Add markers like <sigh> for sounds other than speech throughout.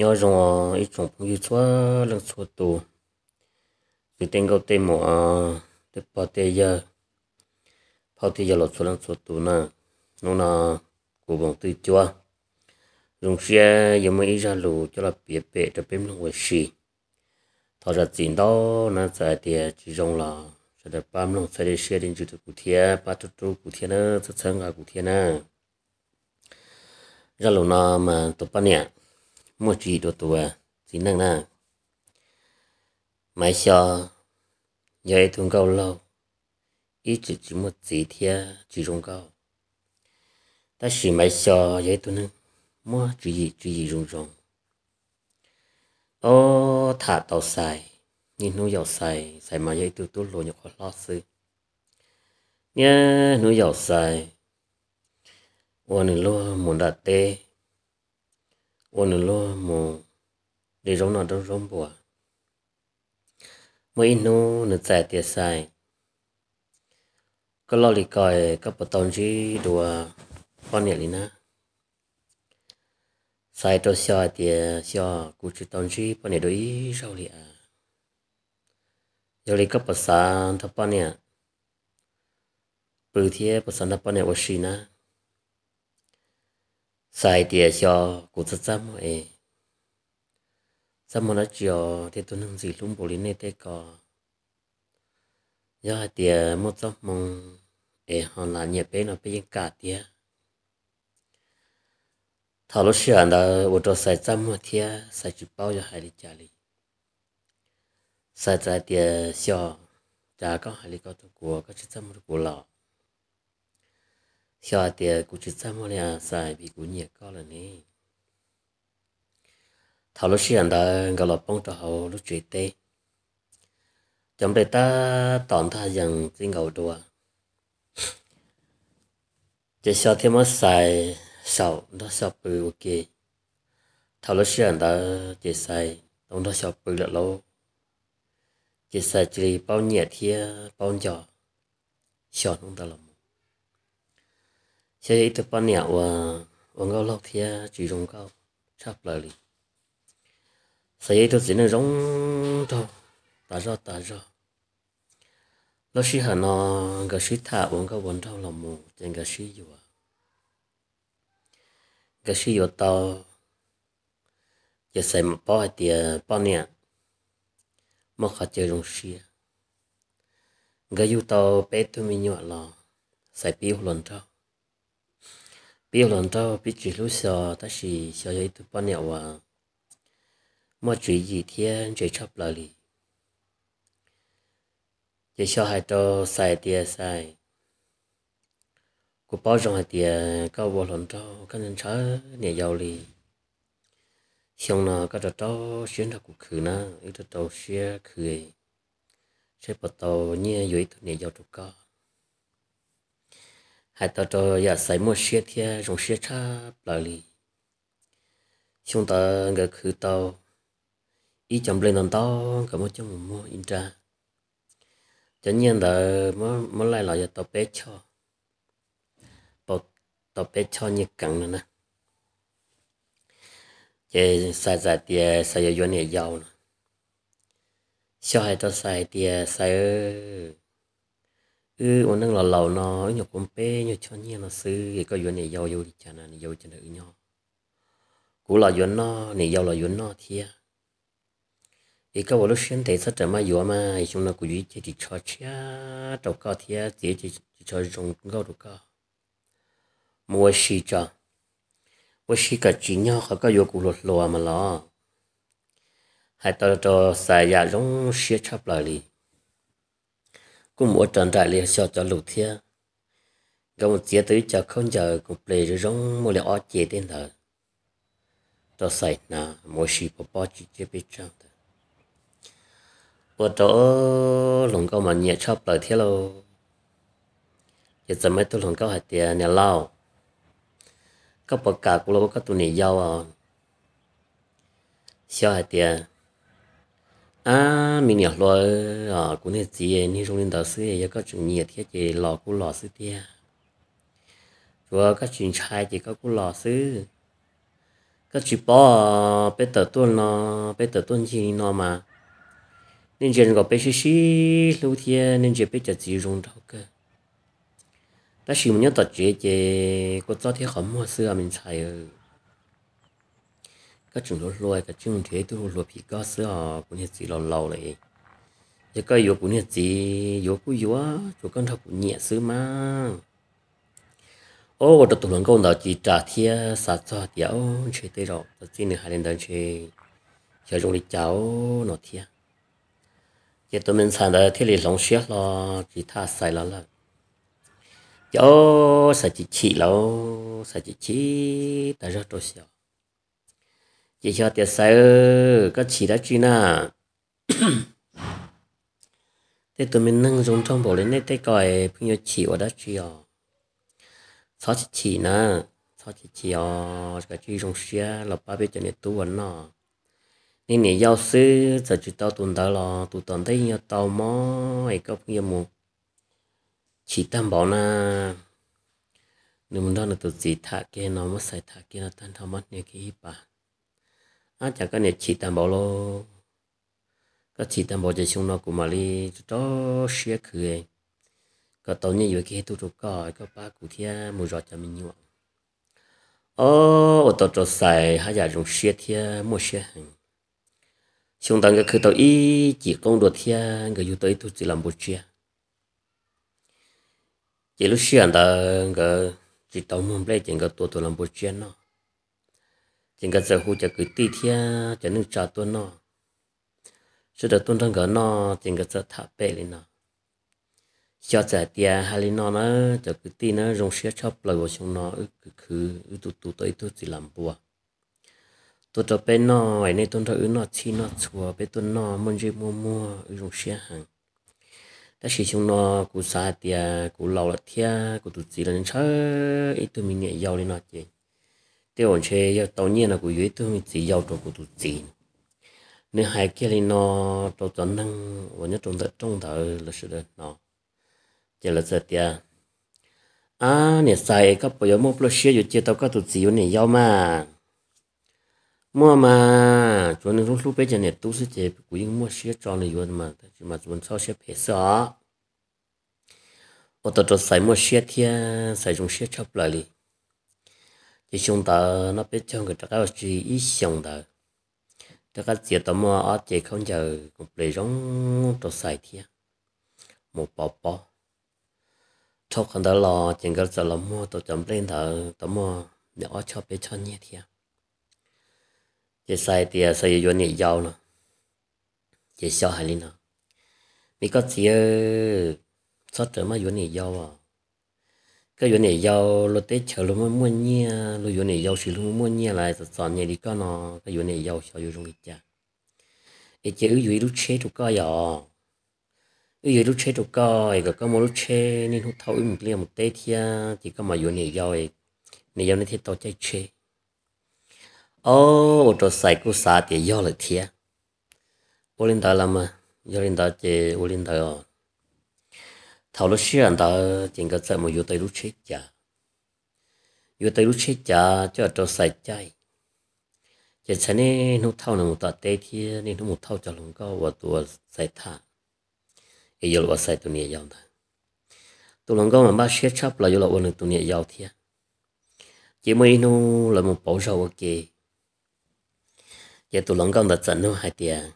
nhớ rong ít trồng phong yêu xóa lần xua tù thì tên gấu tên mỏ tên bò tê giờ bò tê giờ lọt xua lần xua tù nè nông là của bằng tư chua dùng xe giờ mới ra lù cho là bịa bệ cho bếm lòng quay xì thọ ra tiền đó nó sẽ thì chỉ rong là sẽ được bám lòng sẽ đi xe đến chủ tịch cụ thiê ba chủ trụ cụ thiê nữa sẽ sang cả cụ thiê nữa ra lù nó mà tụi bạn nhỉ mua chỉ đồ tùa chỉ năng na máy xò giờ thùng câu lâu ít chỉ chỉ một chỉ thia chỉ dùng câu ta chỉ máy xò giờ tụi nó mua chỉ gì chỉ gì dùng dùng ô thả tàu xài nhìn nó giàu xài xài mà giờ tụi tụi lô khó lo sư nhá nó giàu xài วันนี้ลูกมันดัดเตะ ôn lo mù để rong nó đâu rong bùa mỗi nô nó chạy tiệt sai có lo lì còi có bắt tông chí đùa con nhẹ lì na sai tôi xò tiệt xò cụ chú tông chí con nhẹ đôi rau lì à giờ lì có bắt sản thắp con nhẹ bự thiệt bắt sản thắp con nhẹ vô na sai tiền cho cụ rất chăm ấy chăm mà nó chiều thì tôi nương gì luôn bố lý này thế có do tiền một chăm mong ấy họ là nhiệt bé nó bây giờ cả tiền, thảo lúc xưa là ô tô sai chăm mà thiệt sai chụp bao giờ hai đi trả lý sai trái tiệt cho trả có hai lý có tôi của có chữ chăm của lão bị nè, 小的估计怎么了？塞比姑娘高了呢。thảo lúc xuyên đó gọi là bông trò hậu lúc chuyện tê trong đời ta tỏn tha rằng tin ngầu đùa chỉ sau thêm mất xài sau đó sau bự ok thảo lúc xuyên đó chỉ xài tổng đó sau bự là lâu chỉ xài chỉ bao nhiệt thia bao nhỏ sau nó đó là xe ấy tập ban nhậu và và ngao lóc thì ờ, chỉ dùng cao sắp lại đi xe ấy tôi chỉ nên rong thôi, ta ra ta ra nó sĩ hà nó cái sĩ thả vốn cao vốn thao lòng mù trên cái sĩ gì cái sĩ gì tao giờ xài một bao tiền bao nhẹ mà khá chơi rong sĩ cái yêu tao bé tôi mình nhọ là xài piu lần thao bây giờ tao biết chỉ lúc sợ ta chỉ sợ ấy tụi bọn nhau à mà chỉ gì thiên chỉ chấp lời đi chỉ sợ hai tao sai tiền sai của bao trong hai tiền cao bao lần tao cái nhân chớ nhẹ giàu đi xong là cái đó tao xuyên ra cuộc khử na ít tao xuyên khử sẽ bắt tao nhẹ dưới tụi nhẹ giàu tụi cao 还到这也是么些天用些差不哩，兄弟个去到，一讲不能到，个么就么么应战，今年的么么来了也到北桥，到到北桥你讲了呢，这晒晒的晒也有点腰了，小孩都晒的晒。cứ ừ, ổn năng là lầu nó nhọc con bé nhọc cho nhiên nó sư thì có chuyện này giàu giàu đi chả này giàu chả nữ nhau cú là chuyện nó này giàu là chuyện nó thiệt. thì các bộ lúc xuyên thấy sát trở mà giàu mà chúng nó cứ duy chỉ chỉ cho chia đầu cao thia chỉ chỉ chỉ cho dùng cao đầu cao mua xì cho mua xì cả chỉ nhau họ có vô cú lột lòa mà lo hay tao tao xài giả dạ giống xía chắp lại đi cũng mỗi trận đại liền cho cho lục thia có một chia tới cho không giờ cũng play rồi rong một liệu ở chế đến thở đó sai na mỗi khi bỏ bỏ chỉ chế bị chăng thở bỏ đó lòng cao mà nhẹ chắp lại thế luôn, giờ giờ mấy tôi lòng cao hạt tiền nhà lao các bậc cả của lâu các tụi này giàu à sao hạt tiền à mình nhớ lo à cũng thế gì như trong linh đạo sư ấy có chuyện nhiệt thiết gì lò cũng lò sư tia rồi các chuyện trai chỉ các cũng lò sư các chuyện bỏ bé tờ tuần nó bé tờ tuần gì nó mà nên chuyện có bé xí xí lưu thiên nên chuyện bé chặt gì rung đâu cơ ta xí muốn nhớ tờ chuyện gì có cho thiết không mua xưa mình xài ก็จุดรวยก็จุดเทตัวรวยผีก็เสือปุ่นเห็ดสีเราๆเลยจะก็อยู่ปุ่นเห็ดสีอยู่กูอยู่อ่ะจุดกันทับปุ่นเนี่ยซื้อมาโอ้วัดตุลังกงดาวจีจ่าเทียสัตว์จอดเดียวเฉยตีหรอกตัดสินหาเรื่องเดินเฉยเฉยลงลิเจ้าหนอเทียเจตัวมันสันเดอที่ลีหลงเชียรอจีท่าใส่แล้วล่ะเจ้าสัจจิแล้วสัจจิแต่รักตัวเสียว chỉ cho tiệt sai có chỉ đã chi na <coughs> thế tụi mình nâng dùng trong bộ lên đây thế coi phun giờ chỉ và đã chi à sao chỉ chỉ na sao chỉ chỉ à cái chi dùng xe là ba biết cho nên tu vấn nọ nên nè giao sư sẽ chúng tao tuần đó là tụi tuần thấy nhiều tao mò ấy có phun nhiều một chỉ tam bảo na nếu muốn đó là tụi chỉ thà kia nó mất xài thà kia là tan thao mắt như cái bà à chả cái này chỉ tạm bảo lo cái chỉ tạm bảo cho chúng nó cũng mà đi cho xe cười, có tàu như vậy kia tụ tụ có có ba cụ thia mua rót cho mình nhiều ô tàu cho xài hai là dùng xe thia mua xe hàng chúng ta cái cứ tàu ý chỉ công đồ thia người yêu tới tụi chỉ làm bộ chia chỉ lúc xe anh ta người chỉ tàu muốn lấy chỉ cái tụi tụi làm bộ chia nó จึงก็จะหูจะคือตีเทียจะนึกจอตัวนอสุดต้นทั้งก็นอจึงก็จะถับเปเลินอชอบจะเตียฮาลินอนะจะคือตีนะรงเชียชอบปล่อยวชงนออึกคือตุตุตัวตุสิลำบัวตัวจะเป็นนอไอในต้นทั้งอื่นนอชีนอชัวเป็นต้นนอมันจะมัวมัวรงเชียหังแต่ชีชงนอกูสาเตียกูเหล่าละเทียกูตุจีละเชอไอตัวมีเนี่ยยาวเลยนอเจ tiêu chế yêu tàu nhiên là của dưới tương chỉ giao cho của tụt chỉ nếu hai kia thì nó trộn tấn năng và nhất trong đất trong thở là sự đơn nó chỉ là sự tia à nè sai các bây giờ một lúc xíu chia tàu các tụt chỉ này giàu mà mua mà chuẩn lúc lúc bây giờ nè tu sĩ chế của những mua xíu cho này luôn mà chỉ mà chuẩn sau xíu hết sợ ở tổ chức sai mua xíu thì sai chúng xíu chấp lại đi chỉ xuống ta nó biết trong cái trái chỉ ít xuống đó trái cái gì đó mà ở chỉ không giờ cũng lấy giống đồ xài thì một bỏ bỏ cho khăn đó là chỉ cái giờ là mua đồ chấm lên đó đó mà để ở cho biết cho nhẹ thì chỉ xài thì à, xài vô nhẹ giàu nữa chỉ sao hay lên nữa mình có gì sao ờ, trở mà vô nhẹ giàu à cái vấn đề giao lô tết chờ lô mua nhia lô vấn này giao sử lô mua nhia lại thật sọn nhẹ đi con nó cái vấn này giao sử dụng cái cha ít chữ dưới lúc chơi tụ coi nhỏ dưới lúc chế tụ coi cái có một lúc chế nên hút thâu một liền một tết thia chỉ có mà vấn này giao ấy này giao nên thiết tao chơi, chế ô ô trò sai cú sa thì giao lại thia ô linh đó làm mà giao linh đó chơi, ô linh đó ờ thầu lúc xưa anh ta chỉ có sợ một yếu tố lúc chết chả yếu tố lúc chết chả cho cho sạch chay chỉ cho nên nó thao nó một tạ tê thì nên nó một thao cho lòng cao và tua sạch thả cái yếu là sạch tụi này giàu thôi tụi lòng cao mà ba xếp chấp là giờ là ôn được tụi này giàu thiệt chỉ mới nó là một bảo sao ok giờ tụi lòng cao đặt trận nó hai tiền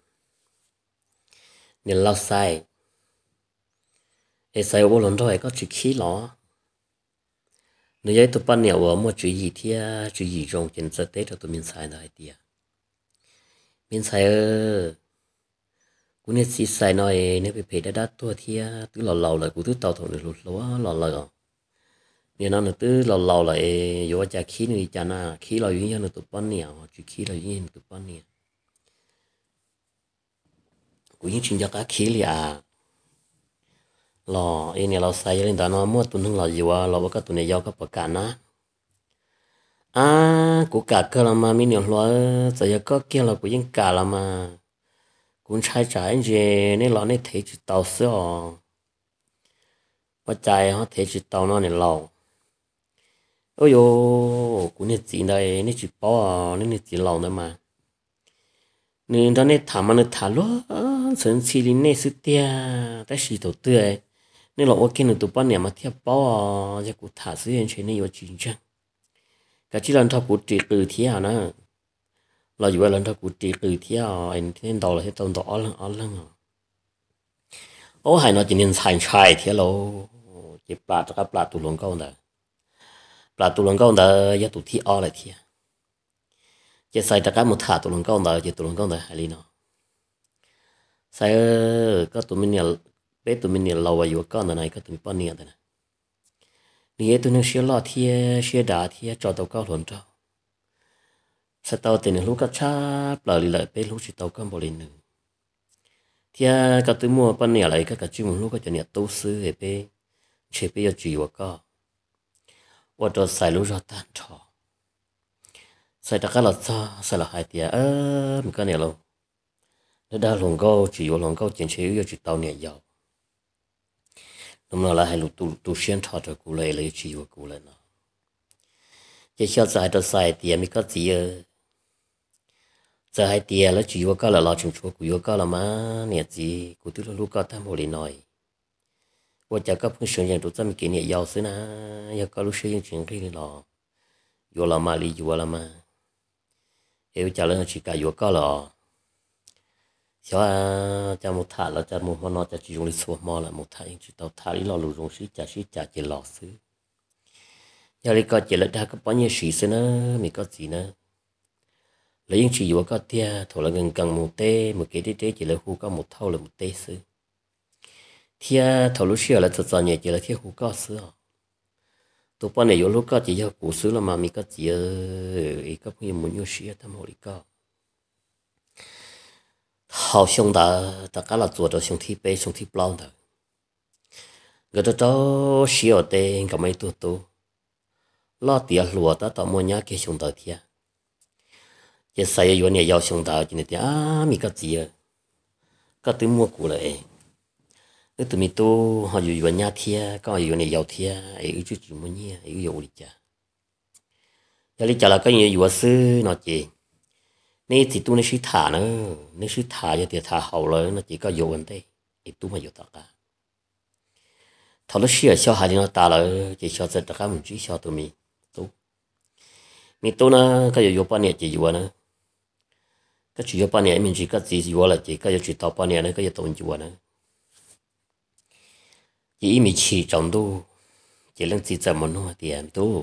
nên lao sai hệ sai ô lần rồi có chữ khí lọ nếu vậy tụi bạn nhiều ở mà chữ gì thì chữ gì trong trên thực tế cho tụi mình sai đại à? mình sai ơ cú nên xí sai nói nếu bị phê đã đắt tua thì cứ lò lò lại cú cứ tàu thằng lụt lúa lò lò nên nó cứ lò lò lại vô chả khí nữa chả na khí là duy nhất là tụi bạn nhiều chữ khí là duy nhất tụi bạn nhiều cú như chuyện cho cả khí là หล่อเอเนี่ยเราใส่ยังนตอนนอมั่วตุนทั้งหล่ออยู่ว่าเราว่าก็ตุนในยอก็ประกาศนะ อ่า กูกะก็เรามามีเหนียวหล่อจะยก็เกี่ยวเรากูยังกะเรามากูใช้จ่ายเงินนี่เราเนี่ยเทจิตเตาเสียว่าใจเขาเทจิตเตานอนเนี่ยเราโอ้ยกูเนี่ยจีนได้เนี่ยจีบป้อเนี่ยเนี่ยจีเราได้มาหนึ่งตอนนี้ถามมันถามล้อสนสิลินเนสเตียแต่สีตัวเตยนี่ยเราโอเคหนึ่งตัวปั้นเนี่ยมาเทียบป้อจะกูถ่าเสื้อเฉยเนี่ยอยู่จริงจังการที่เราทักกูจีกือเที่ยวนะเราอยู่ว่าเราทักกูจีกือเที่ยวไอ้เนี่ยเราเห็นตอนต่ออ้อนอ้อนแล้วเนาะโอ้หายเนาะจริงจงชายชายเที่ยวเราจะปลาตัวก็ปลาตุลวงก็เด้ปลาตุลวงก็เด้ยัดตัวที่อ้อเลยเที่ยวจะใส่ตะก้นมุท่าตุลวงก็เด้จะตุลวงก็ได้หายเลยเนาะใส่ก็ตัวมันเนี่ย bé tụi mình lâu và vừa con này có tụi bao nhiêu đấy nè nè tụi nó xia lo thiê xia đá thiê cho tàu cao luận cho sau tàu tiền lúc có cha bờ đi lại bé lúc chỉ tàu con bờ lì nữa thiê có tụi mua bao nhiêu lại các cái chuyện lúc có cho nhiệt tu sư hệ bé chế bé chỉ vừa con và cho xài lúc ra tan trò xài đặc là sao xài là hai tiệt ơ mình có nè lâu nó đã lồng câu chỉ vừa lồng câu chuyện chế yêu chỉ tàu nè giàu 咁啦啦係路都都先查咗過嚟，你去過過嚟啦。這小子喺度曬地，咪個子啊！就喺地啦，住我家啦，老清楚古我家啦嘛，日子古都路家探無理奈。我家個朋友人都真幾年要死啦，要搞路水用錢給你咯，有啦嘛，你有啦嘛，有家人去搞有家了。cho à, cho một thả là cho một món nó cho chỉ dùng lịch sử mò là một thả chỉ tàu thả đi lò lù dùng sĩ trả sĩ trả chỉ lò xứ giờ đi coi chỉ là đã có bao nhiêu sĩ xứ nữa mình có gì nữa lấy những chỉ dùng có tia thổ là gần gần một tê một cái tê chỉ là khu có một thâu là một tê xứ thia thổ lúc xưa là thật ra nhẹ chỉ là thiết khu có xứ à tụi bọn này vô lúc có chỉ cho cũ xứ là mà mình có chỉ ý có nhiều muốn nhiều sĩ ta một đi coi 好兄弟，大家啦做着兄弟杯，兄弟不老的。个这招需要的，个没多多。老爹落的到莫娘给兄弟贴，也啥也有你要兄弟，今天啊咪个子，个都莫过了哎。那对面都好有有人家贴，刚好有人要贴，哎，有就寂寞呢，有有理解。要理解了，个人有事那姐。นี่สิตัวในชีถาเนอะในชีถาจะเตียถาเขาเลยนะจีก็โยนได้ไอตัวมาอยู่ตากาทอลเชียชอบหาดีนตาเลยจีชอบจะตากามันจีชอบตัวมีตัวมีตัวนะก็อยู่โยปานเนี่ยจีอยู่นะก็ชีโยปานเนี่ยมันจีก็จีอยู่ละจีก็อยู่ชีตอปานเนี่ยนะก็อยู่ตัวอยู่นะจีมีชีจังตัวจีเรื่องจีจำมันหัวเตียนตัว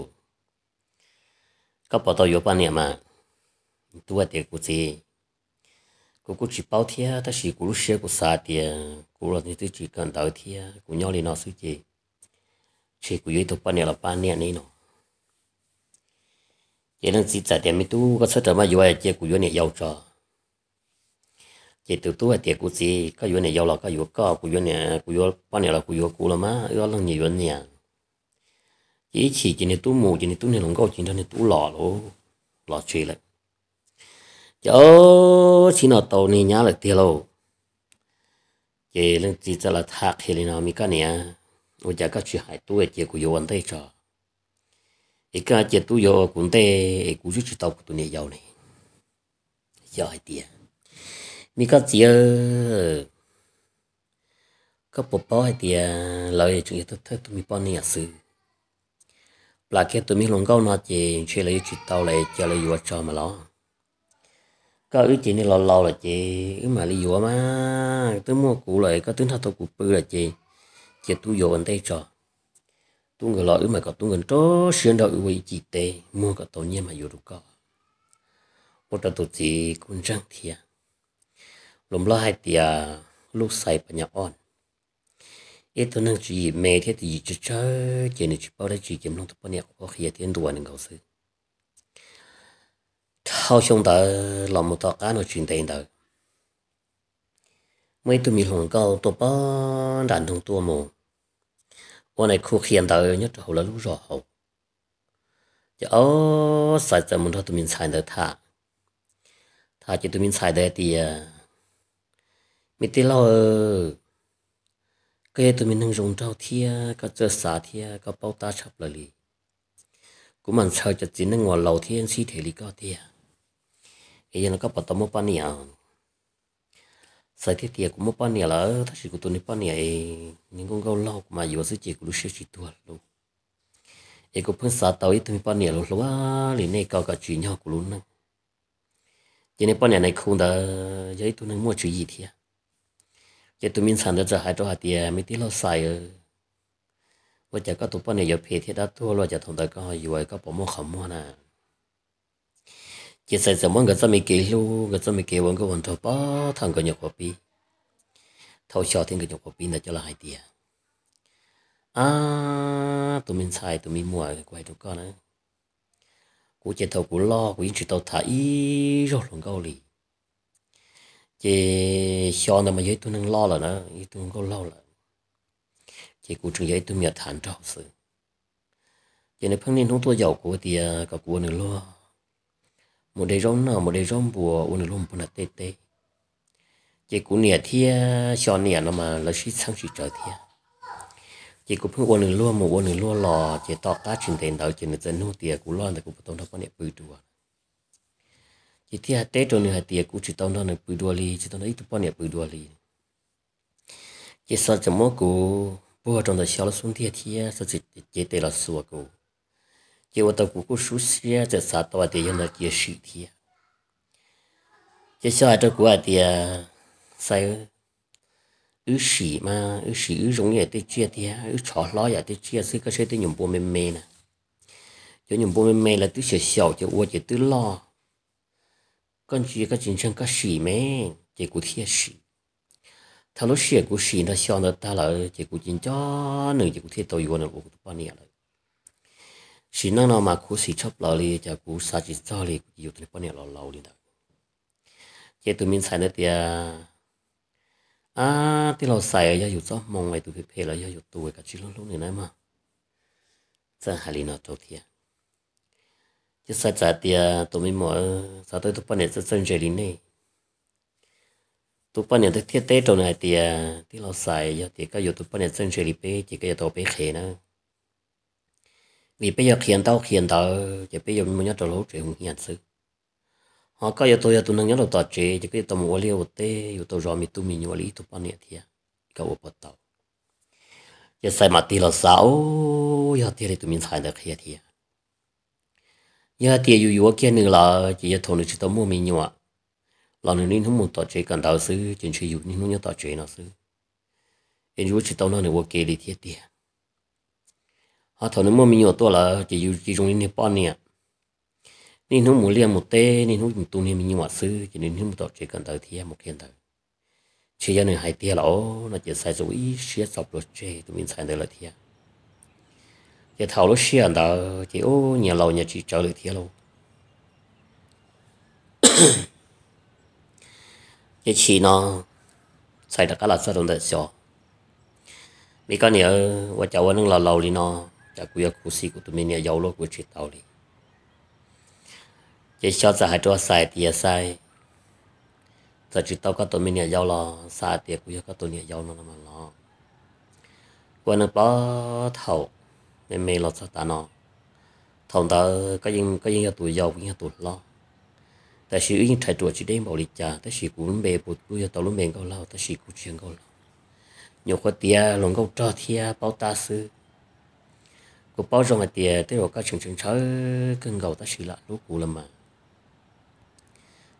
ก็ปอตโยปานเนี่ยมา tua tiền của gì, cô cô chỉ bao thia ta chỉ cô xe của xa tiền cô là những chỉ cần đợi thia của nhau lên nó suy chị chỉ của yêu tộc ban này là ban này này nó chỉ nên chỉ trả tiền mấy tu có sợ mà yêu ai chỉ của yêu này giàu cho chỉ từ tu tiền của gì, có yêu này giàu là có yêu có của yêu này của yêu ban này là của yêu cũ là má yêu là nhiều nhiều chỉ chỉ chỉ này tu mù chỉ nên tu này lòng câu chỉ nên tu lọ lỗ lọ chuyện lại chỗ chỉ nó tàu này nhá là tiêu lâu chỉ lên chỉ cho là thạc thì là nó mi cái này ôi chả các chuyện hải tu chỉ của yêu anh thấy cho cái cả chỉ tu yêu cũng thế cũng chút chút tàu của tôi này giàu này giàu hay tiền mi có chỉ có bộ bao hay tiền lời chúng ta thấy tôi mi bao này sự là cái tụi mi lòng câu nó chỉ chơi lấy chút tàu lại chơi lấy yêu cho mà lo có ý chị này lò lò là chị cái mà lý dụ má tới mua cụ lại có tính thao tao cụ bự là chị chị tu dụ tay trò tu người lò mà có tu người trố xuyên đầu ủy chị tê mua có tổ nhiên mà dụ được có một trò tụ chị cũng răng thìa lùm lo hai tìa lúc xài bà nhà on ít tôi năng chị mẹ thế thì chị chơi chị này chị bao đây chị kiếm luôn tôi bao nhiêu có khi tiền đồ anh cầu sư thao xong tờ là một tờ cá nó chuyển tiền tờ mấy tụi mình hùng câu tụi ba đàn thùng tua mù hôm nay khu khiên tờ nhất hậu là lũ rõ hậu giờ ó sai tờ muốn tụi mình sai tờ thả thả chứ tụi mình sai tờ thì mình tí lo cái tụi mình đang dùng trâu thia có chơi xả thia có bao ta chập lại cũng mình sợ cho chính nên ngồi lâu thiên xí thể lý có thia cái nó có bảo tao mua bao nhiêu sai thiết tiệt cũng mua bao nhiêu là ờ, thật sự của tôi bao nhiêu những con gấu lâu mà dù sự chỉ của lúc chỉ tua luôn ấy cũng phân xã tàu ấy tôi bao nhiêu luôn luôn liền này cao cả chuyện nhau của luôn nè cho nên bao nhiêu này không đã giấy tôi nên mua chuyện gì thì cho à? tôi mình sản ra hai trò hạt tiền mấy tí lau xài ờ. và chả có tụi bao giờ phê thì đã thua rồi chả thằng ta có dù có bỏ mua khẩm mua nè chỉ sai giờ muốn người ta mình kế lu người ta mình kế vẫn có vấn thôi bỏ thằng cái nhậu pi thâu cho thì cái nhậu pi là cho là hai tiền à tụi mình xài tụi mình mua cái quay tụi con á, cú chỉ thâu cú lo cú chỉ tao thấy rồi luôn câu lì chỉ cho nó mà giấy tụi nó lo là nó tụi nó có lo là chỉ cú trường giấy tôi mình thản trâu sự chỉ nếu phăng nên không tôi giàu của thì cả của nữa luôn một đời rong nào một đời rong bùa ôn lùm bùn tê tê chỉ cú nẻ thia cho nẻ nó mà là suy sang suy trở thia chỉ cú phương ôn lùm một ôn lùm lò chỉ tọt cá chuyển tiền đầu chỉ nên nô tiền cú lo thì cú tông thắp con nè bự đùa chỉ thia tê trôn nè tiền cú chỉ tông thắp nè bự đùa li chỉ tông ít tông nè bự đùa li chỉ sao chấm mốt cú bùa trong đời xéo là xuống thia thia sao chỉ chỉ tê là sùa cú 结果到姑姑熟悉在啥到的用了结实的，接下来这国的在有水嘛，有水有容易对接的，有潮老也对接，所以个谁对用波妹妹呢？就用波妹妹了，对小小就我就对老，根据个真正个水妹，结果贴水。他那水故事呢，想到他了，结果人家那结果贴到一个那我都半年了。chỉ năng nào mà cú sĩ chóp lò cho cú sa chỉ cho li yêu thì bọn lò lò li đâu? chế tụi mình xài nữa thì à, à thì lò xài ở yêu cho mong ngày tụi phê phê là yêu tôi cả chuyện lúc này này mà chắc hà li nó tốt thì à. chứ sai trả thì à, tụi mình mở sao tới tụi bọn này sẽ chân chơi này tụi bọn này thiết tế chỗ này thì thì lò xài giờ thì cái yêu tụi bọn này chân chơi li pê chỉ cái yêu tụi pê khé nữa vì bây giờ khiến tao khiến tao chỉ bây giờ mình nhớ tao lỗ chuyện hiện sự họ có giờ tôi tôi nhớ tao chế chỉ cái tao mua liều tê rồi tao rõ mình tu mình nhớ lý tu bao nhiêu thì cậu bắt tao giờ sai mặt thì là sáu giờ thì tụi mình sai được hiện thì giờ thì dù dù kia nữa là chỉ thôn được chỉ tao mua mình nhọ là nên nên không muốn tao chế cần tao xứ chính chỉ dù nên không nhớ tao chế nó xứ nên dù chỉ tao nó nữa kia đi thiệt thiệt họ thầu nó mua mình nhiều to là chỉ dùng chỉ dùng những bao này, nên nó muốn liền một tê nên nó dùng tu nên mình nhiều sư chỉ nên nó một chỉ cần tới thì một kiện tới chỉ cho nên hai tia lỗ nó chỉ sai số ít xía sập lỗ chê tụi mình sai được là thì chỉ thầu lỗ xía đó chỉ ô nhà lầu nhà chỉ trở được thì lâu chỉ chỉ nó sai được cả là sao đồng thời nhớ đại xóa 你讲你我叫我弄老老的呢。ta quý cô sĩ của tụi mình giàu lốt của chuyện tàu đi chỉ cho ra hai chỗ sai thì sai giờ chỉ tao có tụi mình giàu lo sai thì quý có tụi mình giàu nó mà lo quan nó bỏ thầu nên mình lo sao ta nó thầu ta có những có những tuổi giàu những tuổi lo ta chỉ những trái chuột chỉ đem bảo lịch cha ta chỉ cũng bề bột của tao lúc mình câu lao ta chỉ cũng chuyện câu nhiều khó tia lòng câu trò thia bao ta xưa của bao giờ là tiền thế rồi các trường trường cháu cưng gầu ta xử lại lúc cũ lắm mà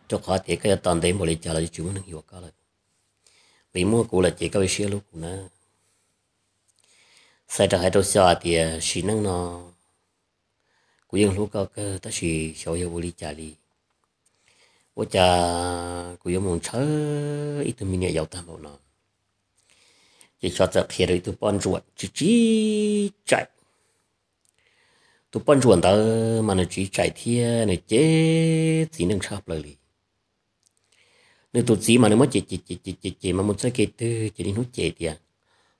cho khó thì cái toàn đấy một lý trả lại chúng mình hiểu cả rồi vì mua cũ là chỉ có vị sĩ lúc cũ nữa sai trở hai đầu xòa thì sĩ năng nó của dân lúc cao cơ ta sĩ sau giờ vô lý trả lý vô cha của dân muốn cháu ít tụi mình giàu tam bộ nó chỉ cho tập hiện rồi tụi bọn ruột chỉ chỉ chạy tu bận chuẩn tao mà nó chỉ chạy thia này chế chỉ nâng sắp lời lì nếu tu chỉ mà nó mới chế chế chế chế chế chế mà muốn chơi cái tư chế đi nút chế thì à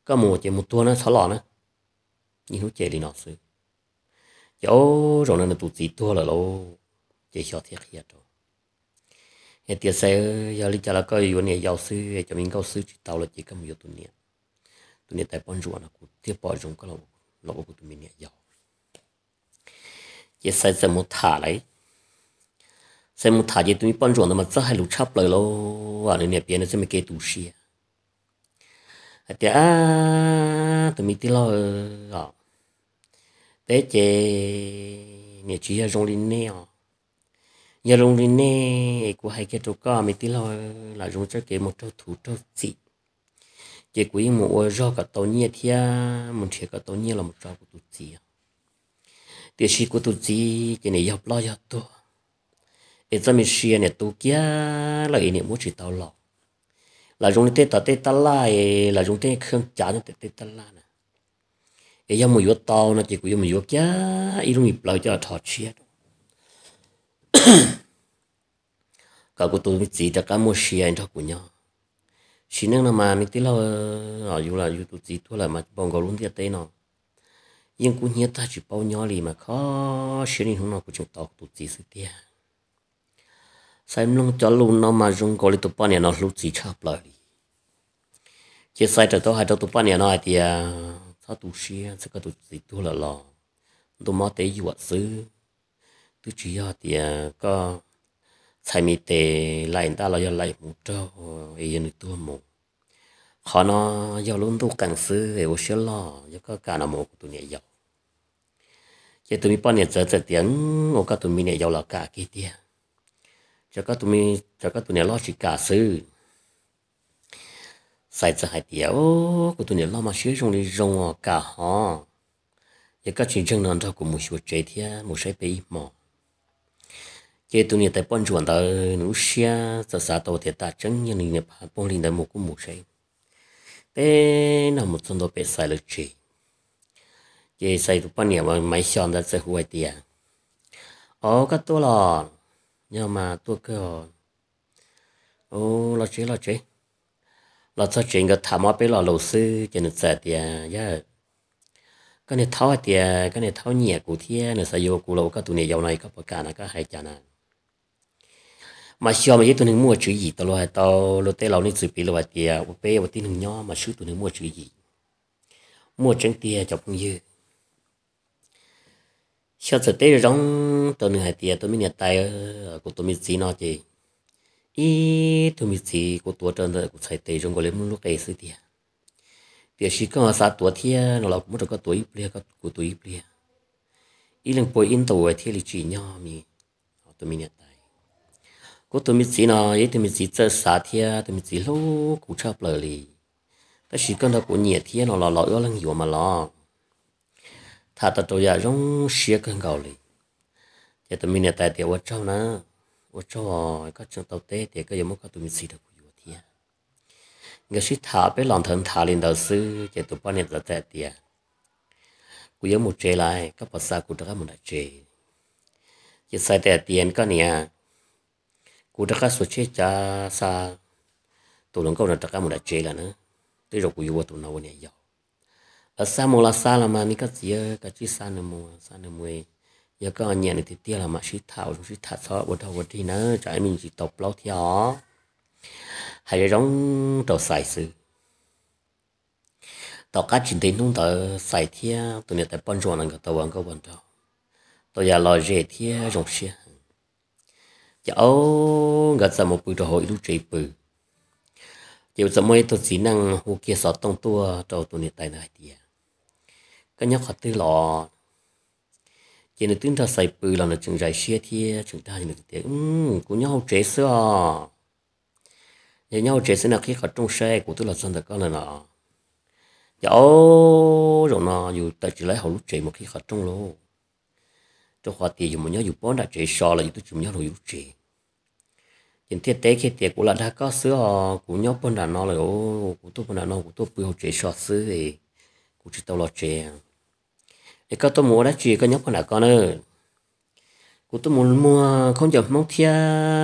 có một chỉ một tua nó sáu lọ nó đi nút chế đi nó sư chỗ rồi nó tu chỉ tua là lâu chế cho thiệt hiệt à rồi hiện tiệt xe giờ lý trả là coi yếu này giàu sư cho mình cao sư chỉ tao là chỉ có một tu niệm tu này tại bận chuẩn là cụ tiếp bỏ chúng cái lâu lâu của tu mình niệm giàu येसाय जमू थालाय जमू थाजे तुम्ही पण जोंदा मचा हलू छाप लगलो आणि ने पेने जमे के तुशी त्या तुम्ही तिला आ bé chè nè chỉ là rong linh nè nhà rong linh nè của hai cái chỗ cao mấy tí lo là rong cho cái một chỗ thủ gì chỉ quý một rau cả tàu nhia thia một chiếc cả tàu nhia là một rau của tụt gì cái gì của tụi chị cái này học lo học tôi để cho mình xuyên này tụi kia là cái này muốn chỉ tao lọ là chúng ta tao tê tao lại là chúng ta không trả cho tê tao lại nè cái giờ mình vô tao nó chỉ có mình vô kia ít mình lo cho thọ chia <coughs> cả của tụi chị đã cả một xuyên thọ của nhau xuyên nữa mà mình tí lo ở ờ, dù là dù tụi chị thua là mà bông gò luôn thì tê nào yên cũng nhớ ta chỉ bao nhỏ lì mà khó xin nên hôm nào cũng chẳng tao tụt gì sự tiếc sai mông cho luôn nó mà dùng gọi tụt bao nó lúc gì chắp lại chỉ sai trở tao hai tao tụt bao nhiêu nó thì sao tụt xí sẽ có tụt gì tụt là lo tụt mà tế gì vật xứ tụt chỉ là thì có sai mì tế lại anh ta là lại một trâu ấy như tụt một họ nó giao luôn tu càng sư về ô sơ lo do các cả nó một tụi nhảy giàu chỉ tụi mình bao nhiêu giờ giờ tiếng ô các tụi mình nhảy giàu là cả kia tia cho các tụi mình cho các tụi nhảy lo chỉ cả sư sai giờ hai tiểu của tụi nhảy lo mà sửa trong đi rong cả họ giờ các chuyện chân nằm trong của một số chế thia một số bị mỏ chế tụi nhảy tại bốn chuẩn tới nụ xia giờ xã tàu thiệt ta chân như này bốn hạ bọn linh tới một của một số bé nó một trong đó bé sai lệch chị chị sai tụ bao nhiêu mà mấy xòn ra sẽ huệ tiền ó cái tôi là nhưng mà tôi cứ ô là chị là chị là cho chuyện cái thảm bé là lâu sư cho nên sẽ tiền giá cái này tháo tiền cái này tháo nhẹ của thiên này sẽ vô của lâu cái tụ này giàu này các bà cả này các hai cha này mà xưa mà tôi mua chữ gì tao lo tao lo tê lâu nên chữ bị loài tiền một bé một tí nương nhỏ mà xứ tôi mua chữ gì mua trắng tiền chọc cũng dư, xưa giờ tê rong tao nương hai tiền tôi mới nhận tay ờ, của tôi mới xí nó chơi, ý tôi mới xí của tôi trơn đời của thầy tê rong lấy lên lúc tê xứ tiền tiền xí có sao tuổi thia nó là cũng được có tuổi bia có của tuổi bia ý lần bồi in tuổi thì lịch chỉ nhỏ mi ờ, tôi mới nhận กูตัวมิจีนอยตัวมิจีเจอสาเทียตัวมิจีลูกกูชอบเลยลีแต่ชีก็เรากูเหนียเทียนเราเราเอื้อลังอยู่มาลอถ้าตัวตัวยร้องเสียกันเกาเลยแต่ตัวมีเนี่ยแต่เดี๋ยวว่าเจ้านะว่าเจ้าก็จังเตาเต้เดี๋ยวก็ยังไม่ก็ตัวมิจีเด็กกูอยู่เทียงั้นชิถาไปหลองเถ้งถาีินเดาซื้อจะตวป้าเนี่ยแต่เดียกูยังหมดเจไยก็ภาษากูตะก็หมดเจจะใส่แต่เตียนก็เนี่ย cú trắc số chế cha sa tụ lòng câu là trắc một đại chế là nữa tới rồi cô yêu tôi nào này giàu ở sa mồ là sa là mà mi cái gì cái chữ sa nè mồ sa nè mồ giờ có anh nhà thì tiếc là mà sĩ thảo sĩ thảo sao bữa đầu bữa thì nữa trái mình chỉ tập lâu thì họ hay là đóng tàu xài sự tàu cá chỉ đến nông tàu xài thia tụi này tại bận rộn là người vẫn có bận tàu tôi giờ lo rẻ thia giống xia cháu gạt ra một bữa rồi hội lúc chạy bự chiều giờ mới tôi chỉ năng hồ kia sọt tông tua trâu tôi nhiệt tài này thì cái nhóc họ tư lọ, chỉ là tiếng ta xài bự là nó chừng dài xe thì chừng ta thì nó tiếng um của nhau trẻ xưa nhớ nhau trẻ xưa là khi họ trong xe của tôi là dân được con này nọ cháu rồi nó dù ta chỉ lấy họ lúc trẻ một khi họ trong lô cho họ thì dùng một nhóm dùng bốn đã chế so là dùng nhóm rồi dùng chế trên thiết tế khi tiệc của là đã có sữa họ cũng nhóm bốn đã nó là ô của tôi bốn đã nó của tôi bùi chế so sữa thì của chúng tôi là chế thì có tôi mua đã chế có nhóm bốn đã có nữa của tôi muốn mua không dập mong thia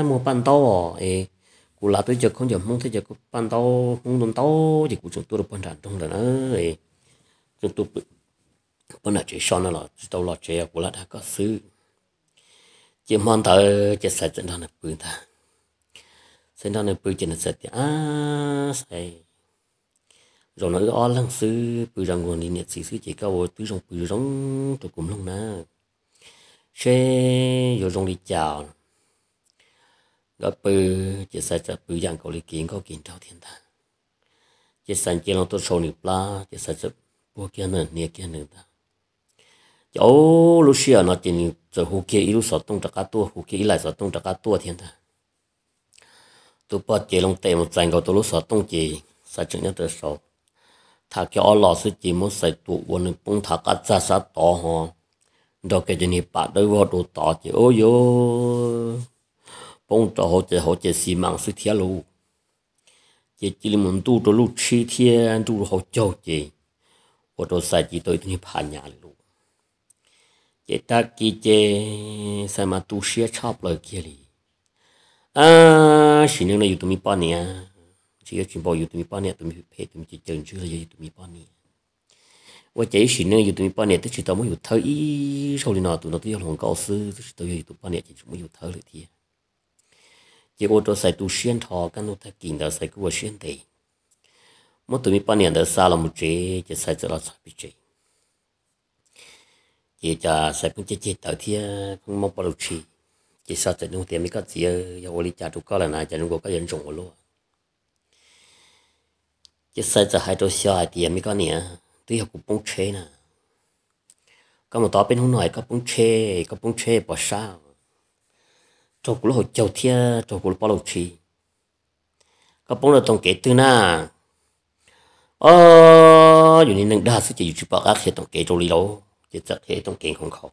mua bàn to ấy của là tôi giờ không dập mong thia giờ bàn to không đồng to thì của chúng tôi được bàn đàn trong đó ấy chúng tôi bữa nào chỉ xong là tàu lọt chế của là đã có sư à, chỉ mong thở chỉ sạch trên đó là bự ta trên đó là bự chỉ là sạch thì à sạch rồi nó ở lăng sư bự rằng nguồn đi nhật sĩ sư chỉ cao tứ rồng bự rồng trụ cũng lông nè xe rồi rồng đi chào gặp bự chỉ sạch là bự rằng cầu đi kiến có kiến trao thiên ta chỉ sạch chỉ lòng tôi sầu nịp la chỉ sạch bùa kia nè nia kia nè ta chỗ lúc xưa nó chỉ rồi hồ kia ít sợ tung trạc tua hồ kia lại sợ tung trạc tua thiên ta tôi bắt chế long tệ một trận cầu tôi lúc sợ tung chỉ sợ chuyện nhất tôi sợ thà kia ở lò sư chỉ muốn sợ tụ quân nên bung thà cá cha sát to hò đó cái chuyện này bắt đối với đồ to chỉ ô yo bung cho họ chỉ họ chỉ xi măng sư thiên luôn chỉ chỉ muốn tu cho lúc chi thiên tu họ cho chỉ tôi nhà 我都塞几堆东西爬 nhà 了。chế ta kỳ chế sao mà tu sửa chọc lời kia đi à xin nên là yêu tụi mình bao nè chỉ có chuyện bao yêu tụi mình bao nè tụi mình phải tụi mình chỉ chừng chưa là yêu tụi mình bao nè và chỉ chỉ nên yêu tụi mình bao nè tức chỉ tao mới yêu thơ ý sau này nào tụi nó tiêu lòng cao sư tức là tao yêu tụi bao nè chỉ chúng mới yêu thơ lại thì chỉ ô tô xài tu xuyên thọ cái nô thay kín đó xài cứ vào xuyên tề một tụi mình bao nè đó xa là một chế chỉ xài cho nó xài bị chế chỉ cho sẽ cũng chỉ chỉ tới thì không mong bao lâu chi chỉ sao tới nông tiền mới có gì ở hồ lý cha chú có là này cha nông có dân của luôn chỉ sai cho hai đôi xe thì mới có nè tuy học cũng bung chế nè có một tao bên hôm nay có bung chế có bung chế bỏ sao cho cũng hồi châu thia cho cũng bao lâu chi có bung là tổng kế tư na ờ dù nên đa số chỉ chụp bạc khác thì tổng kế trôi lâu chỉ chặt thế trong kiện không khẩu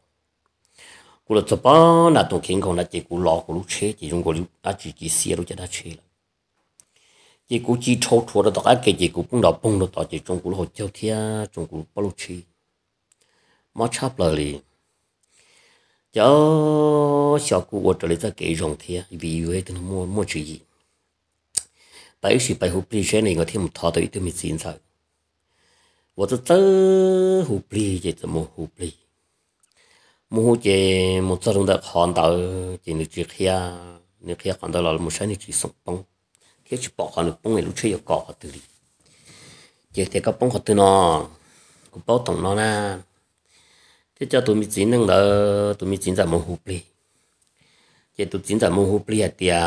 cú là chụp bao là trong kiện không là chỉ cú lò cú lúc chế chỉ dùng cú lúc à chỉ chỉ xe lúc chỉ đã chế là chỉ cú chỉ thâu thua đó tất cái chỉ cú bung đầu bung đó tao chỉ trong cú hồi chiếu thia trong cú bao lúc chế mà chắp lời liền chớ 小姑我这里在给种田，比如还等他摸摸主意。白是白虎不离山里，我听不到的，一点没精彩。ว่ทตตหูปลีเจตมหูปลีมหูเจมุตรงดขันตเจนจขียนีเขียขันดตลอดมุชานจีสปงเขนปอกขอนปงเลชยกอักตรีเจเกปงขตนอกูปกตงนอนะเจ้าตัวมีจีนนั่งเดอตัวมีจีนจากมหูปลีเจตัวจีนจากมหูปลีเตียว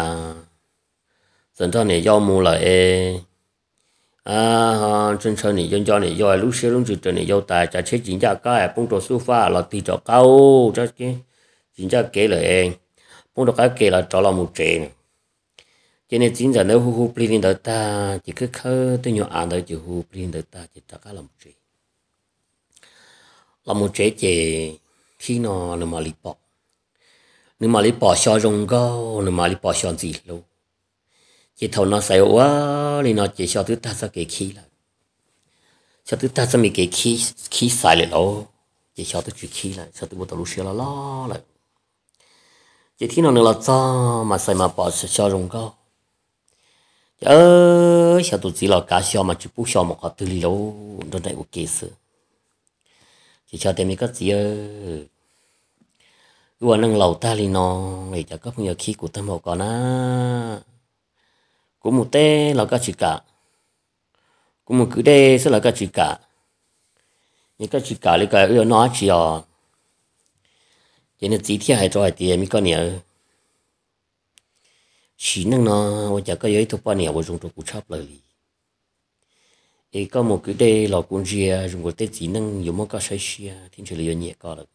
สนใจเนี่ยย่อมูลเอ à ha chân sau này chân cho này rồi lúc xưa lúc trước trên này do tài trả chế chính cha cái à, bông trò su pha là tùy trò cao cho cái chính cha kể lại phong trò cái kể là trò là một trẻ cho nên chính giờ nếu hu hu plin đợi ta chỉ cứ khơ tôi nhớ ăn à, đợi chỉ hu plin đợi ta chỉ ta cái là một trẻ là một trẻ chỉ khi nó nó mà lì bỏ nó mà lì bỏ cho rong gao nó mà lì bỏ cho gì luôn จิตเนาะใส่ว่าลีเนาะจิตชอบตุ๊ดตาสักเกี่ยขี้ชอบตุ๊ดตาสมีเกี่ขี้ขี้ใส่เลยล่าะจิตชอบตุ๊ดจุขี้เลยชอบตุ้ดบรลุเชียละล้อเลยจิตที่เนาะเนาะจ้ามาใส่มาปอดชอบรุ่งก็เออชาตุจีเรากาชอมาจุบุชอมาขอตุลีโลโดนในโอเกสเจีาเตมีก็จีเออวันนั่งเหล่าตาลีนองเลยจะก็พึงอยากขี้กูทำหัวก่อนนะ cũng một tê là các chị cả cũng một cứ tê sẽ là các chị cả những các chị cả lấy cái yêu nói chỉ ở cho nên chỉ thiên hay cho hay tiền mới có nhiều, chỉ năng nó bây giờ có yếu thuộc bao nhiêu của dùng thuộc cũng chấp lời thì có một cái đề là cũng chia dùng cái tết chỉ năng dùng một cái sai chia thiên chỉ là nhẹ có được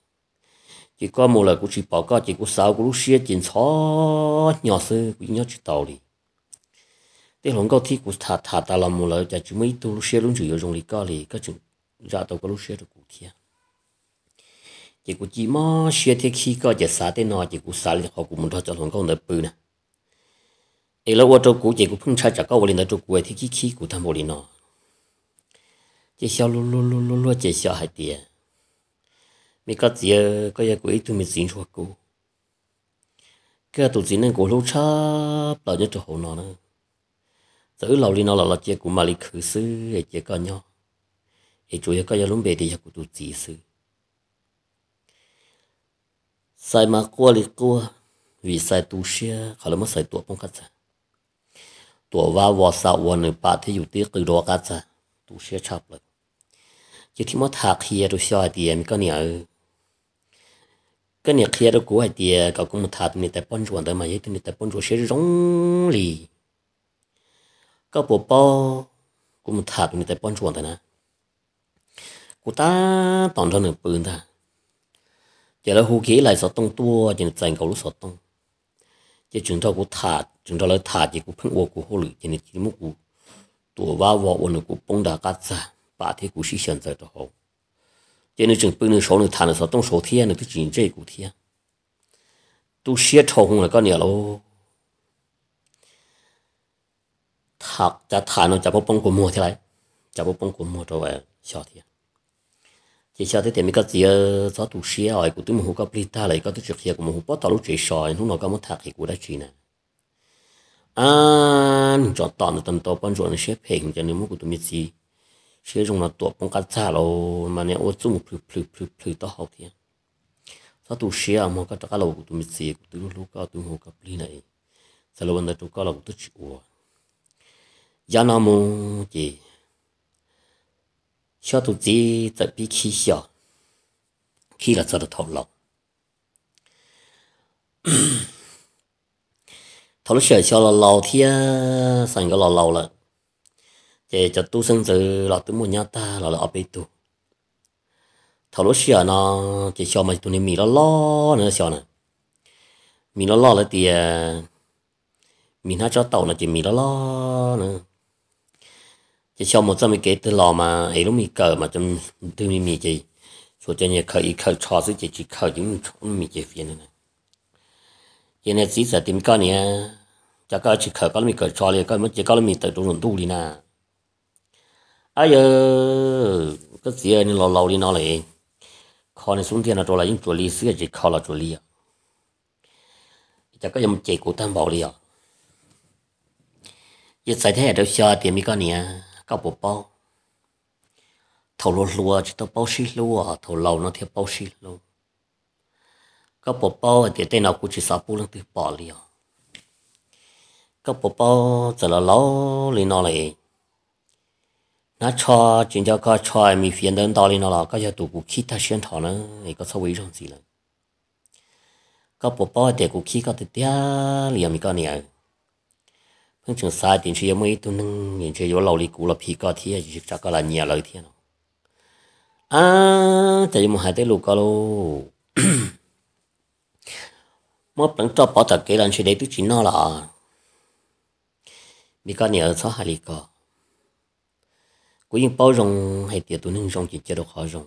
chỉ có một là cũng chỉ bảo có chỉ có sáu cũng lúc chỉ chó nhỏ sư cũng nhớ chỉ tàu đi thế lòng câu thi của thà thà ta làm một là chả chúng mấy tu lúc xe luôn chủ yếu dùng lý co thì các chúng ra tàu có lúc xe được cụ thiệt chỉ của chỉ mà xe thế khi có chỉ xả thế nào chỉ của xả thì họ cũng muốn cho cho lòng câu nợ bự nè ấy là ô tô cũ chỉ của phun xa chả có vô liền là chỗ của thì khi khi của tham vô lên nó chỉ xào lú lú lú lú lú chỉ xào hai tiền mình có gì có gì của ấy tụi mình xin cho cô cái tụi gì nên của lúc cha bảo nhớ chỗ hậu nó nữa สื้อเราลีนเราเราเจ้ากูมาลีคือซื้อไอ้เจ้าก็เนาะไอ้จุยก็ยังลุ่มเบดียากูตูจีซื้อใส่มากัวลีกัววิใส่ตูเชียเขาเลยมาใส่ตัวป้องกันซะตัวว่าวอสาวันนึ่ป่าที่อยู่ที่กึ่อโกัสซะตูเชียชอบเลยยี่ที่มาถากเฮียดูชอบไอเดียมันก็เนี่ยก็เนี่ยเฮียดูกูไอเดียก็คงมัาถากน่แต่ป้อนชวนแต่มาเยตัวนี้แต่ป้อนชวนเสียร้องลีก็ปวปอกูมันถักนี่แต่ป้อนชวนแต่นะกูตาตอนเท่าหนึ่งปืนท่าเจอแล้วฮูกี้ไหลสอตรงตัวจนใจเขารู้สอตรงเจจุนทอกูถาดจุนทอเลยถาดจีกูเพิ่งวัวกูโหลือเจนิจิมุกูตัวว่าวอวนกูปงดากัดซะป่าที่กูชี้เชิญใจตัวเขาเจนิจึงปืนหนึ่งโฉหนึ่งฐานหนึ่งสอตรงโฉเทียนหนึ่งที่จีนเจ้กูเทียนตู้เชียทงแล้วก็เนี่ยเราถักจะถานจะปปงกูมมัวที่ไรจะปปงกูมมัวตัวเอ้ชอบที่จีชอบที่เต็มก็เจียซอดุเชียไอ้กูตุ้มหูก็ปลิดตาเลยก็ตุ้มเชียกูมหูป้อตอลุจีชอยนู่นเราก็มาถักให้กูได้ชีนะอ่าจอดตอนตั้งตัวปั้นจวนเชียเพ่งจะนิ้วมือกูตุ้มจีเชียจงเราตัวปงกัดซาเรามันเนี่ยโอ้จุ่มพลื้อพลื้อพลึบพลึบต่อหอกที่ส้าตัวเชื่อมันก็จะก็เราตุ้มจีกูตุ้มลูกก็ตุ้มหูก็ปลีน่ะเองสารวันนั้นตัวก็เราตุ้มจีอ้วนยานามูจีชอตุจีจะพิคิชอคีล้วจะทอลอกทอลเฉยชอล้วเราเทียสังก็เราเลาละจะจะตู้ซึ่งจือลาตู้มุญาตาเราละอภิตุทอลเสียนะเจชอมาตุนีมีล้ะล้อเนื้อชอเนี่ยมีล้ะล้อละเตียมีหน้าจอเต่านะจะมีล้ะล้อเนี่ย chỉ cho một trăm mấy cái từ lò mà ấy lúc mình cờ mà trong tư mình mình chỉ số cho nhà khởi ý khởi trò sự chỉ chỉ khởi những chỗ mình chỉ phiền này giờ này chỉ sợ tìm con nè, cho cái chỉ khởi có mình cờ trò liền có mất chỉ có mình tự trung tu đi nè ai giờ cái gì anh lâu lâu đi nó lại khó này xuống tiền là chỗ là những chỗ lý xưa chỉ khó là chỗ lý à cho cái dòng chỉ cố tam bảo đi à giờ sai thế đâu cho tiền mấy con này กับบ่เป้าเท่าลัวจะต้องเป้าชิลัวเท่าเราเนาะเทียบเป้าชิลัวก็บ่เป้าเดี๋ยวเต้นเอากูจะสาปูเรื่องตีปอเลียวก็บ่เป้าจะละล้อเลยนอเลย那车真叫个车没飞到道理那了，个要独孤去他选他呢，一个车围上去了。个宝宝带过去个的爹里也没个鸟。phương trường sai tiền chơi mấy tu nâng nhìn chơi vô lâu đi cũ là phi co thi chỉ chắc có là nhà lời thiên à. à tại một hai tới lù co lô <coughs> một bằng cho bỏ thật cái lần chơi đấy tôi chỉ nó là bị co nhà sao hai lì co cũng những bao rồng hay tiền tu nâng rồng chỉ chơi được khó rồng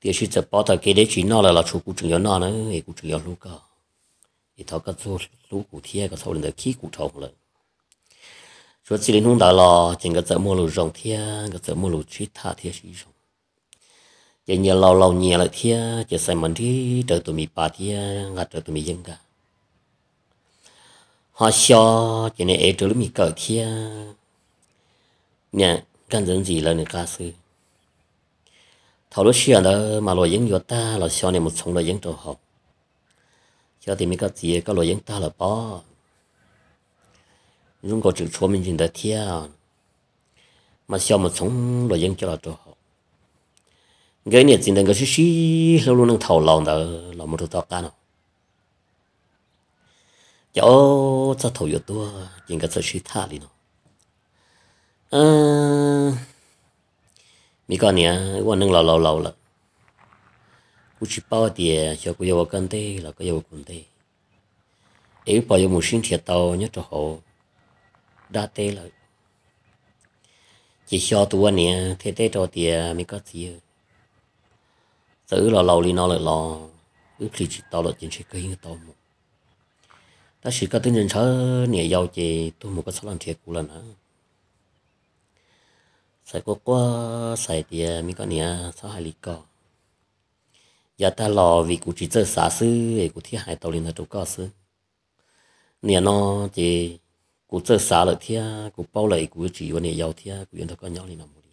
tiền chơi bỏ thật cái đấy chỉ nó là là chủ cũng trường nó nữa thì cũng trường lù co 一头个做路古铁个草人的起古虫了。说起来弄到了，整个在马路上天，个在马路去他天是一种。giờ nhà lâu lâu nhà lại thia giờ sai mình đi đợi tụi mình bà thia ngặt tụi mình dân cả họ cho giờ này ấy tụi mình cởi thia nè cần dẫn gì là người ca sư thảo lúc xưa đó mà lo dân vô ta là cho này một sống là dân trường học cho thì mình có gì có lỗi những ta là bỏ nhưng có chữ mình nhìn thấy mà sao mà sống lỗi những cho là chỗ cái này chỉ nên có xí xí lâu luôn đang thầu lòng đó là một thứ to cả nào chỗ cho thầu yếu tua chỉ có sự xí thả đi nó à mình còn nè quan năng lâu lâu lâu là uchi bao địa cho cô yêu cần tê là cô yêu cần tê ấy bảo yêu một sinh thiệt tàu nhớ cho họ đa tê là chỉ cho tụi nè thế tê cho địa mới có gì tự là lâu đi nó lại lo cứ thì chỉ tàu là chính chỉ cái hình tàu một ta chỉ có tính nhân sở nè giàu chị tôi một cái số lần thiệt của là nữa sài có quá sài thì mình có nè sao hai lý co giờ dạ, ta lò vì cụ chỉ chơi xả sư để cụ thi hải tàu lên là chỗ có sư nè nó thì cụ chơi xả lại thi, cụ bao lại cụ chỉ vấn đề giàu thi, cụ yên thọ có nhau lên làm gì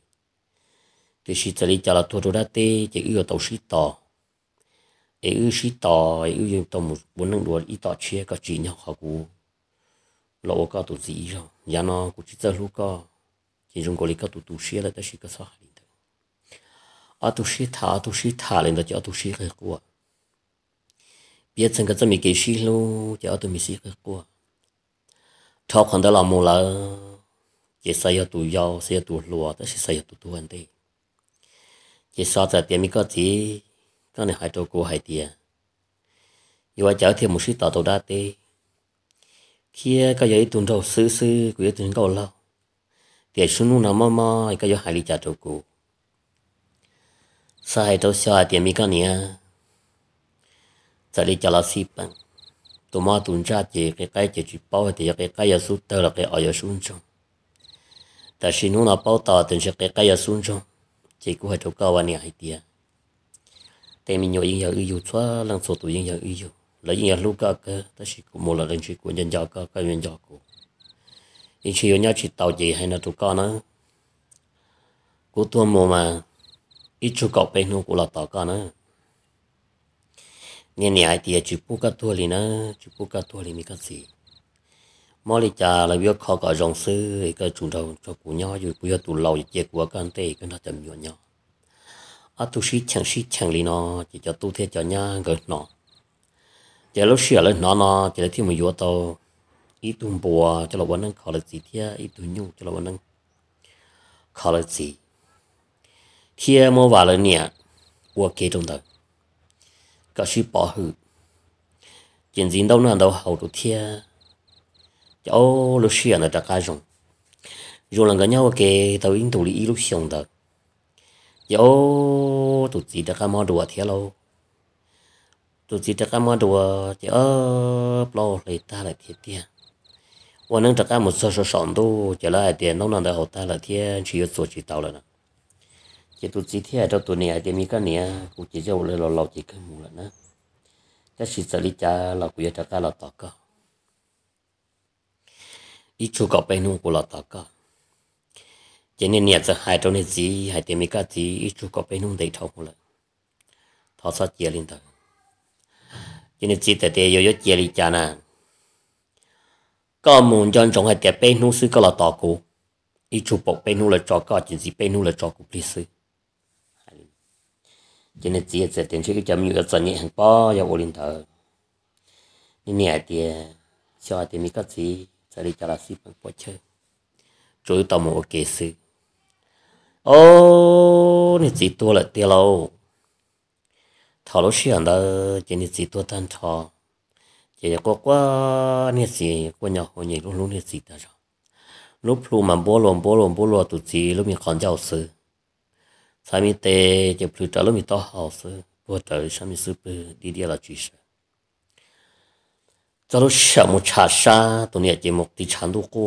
thì chỉ chơi cho là thua thua đã tê chỉ ưu tàu sĩ tò ấy ưu sĩ tò ấy ưu dùng tàu một bốn năm đuổi ít tò chia có chỉ nhau họ cụ lỗ có tụ gì rồi giờ dạ, nó cụ chỉ chơi lúc có chỉ dùng có lý có tụ tụ chia là ta chỉ có sao 阿杜西塔阿杜西塔嘞，那叫阿杜西黑锅。别整个这么给西喽，叫阿杜米西黑锅。超看到老母了，也是要毒药，是要毒罗，但是是要毒毒问题。也啥子点米个子，刚你还做过还点。因为教天母是打到大的，kia cái giấy tuần đầu sư sư của giấy tuần cầu lâu. เดี๋ยวชุนุนน้ำมาอีก็ยอหายลิจาตัวกู sao hay tao xóa tiền mi con nhỉ giờ đi cho là xí bằng tụi mà tụi cha chị cái cái chỉ chụp bảo thì cái cái giờ sút tao là cái ở giờ xuống trong ta xin nó bảo tao thì cái cái giờ xuống trong chị cũng hay tao cao anh nhỉ tiền thì mình nhớ những giờ yêu xóa lần số tụi những giờ yêu lấy những giờ lúc cả cơ ta chỉ có một là lần chỉ có nhân giáo cơ cái nhân giáo của chỉ có nhau chỉ tao gì hay là tụi con nữa của tôi mồ mà ít chú cậu bên hông của là tao cả nữa nên nhà ai thì chụp bút cá thua liền nữa chụp bút cá thua liền mi cái gì mỗi lần trả là việc khó cả dòng sư cái chủ đầu cho cụ nhau rồi bây giờ tụ lâu chỉ của con tê cái nó chậm nhuận nhau à tu sĩ chẳng sĩ chẳng liền nó chỉ cho tu thế cho nhá gần nó chỉ lúc xưa lên nó nó chỉ là thiên mình vô tàu ít tu bùa cho là vấn năng khó là gì thế ít tu nhung cho là vấn năng khó là gì khi mua vào lần nè của kế trong đời có sự bỏ hư, chuyện gì đâu nào đâu hậu đầu thiên cháu lúc xưa nó đã cá dùng dùng là cái nhau cái tàu in tàu lý lúc xong đó cháu tụt gì đã cá mua đồ thế lâu tụt gì đã cá mua đồ cháu lo lấy ta lại thiệt tiền và nâng tất cả một số số sọn đâu trở lại tiền đâu nào đâu hậu ta lại thiên chỉ có số chỉ tàu là nào chỉ tụt chỉ thế cho tụi nè chỉ mi cái nè cụ chỉ cho lên lò lò chỉ cái mù là nữa cái chỉ xử lý cha là cụ cho ta là tao cơ ít chú cậu bên nung của là tao cơ chỉ nên nè giờ hai trong này gì hai tiền mi cái gì ít chú cậu bên nung đầy thầu là thọ sát chia linh thần chỉ nên chỉ tại đây yếu yếu chia lý cha nè có muốn chọn chọn hai tiền bên nung sư cái là tao cô ít chú bọc bên nung là cho có chỉ gì bên nung là cho cụ cũng please cho nên chỉ sẽ tiền cái chấm là sân nhẹ hàng po vào ô linh thờ nên nhẹ thì cho thì mình có gì sẽ đi cho là ship bằng po chơi rồi tao mua cái sự ô nên chỉ tua là tiền lâu thảo lúc xưa đó cho nên chỉ tua tan thọ chỉ có quá nên chỉ quan nhau hồi nhị luôn luôn nên chỉ đó rồi lúc luôn mà bố luôn bố luôn bố luôn tụi chị lúc mình còn giàu sự sa mi te je plu ta lo mi to ha se po ta sha mi su pe di dia la chi sha ta lo sha mo cha sha to ne je mo ti chan du ko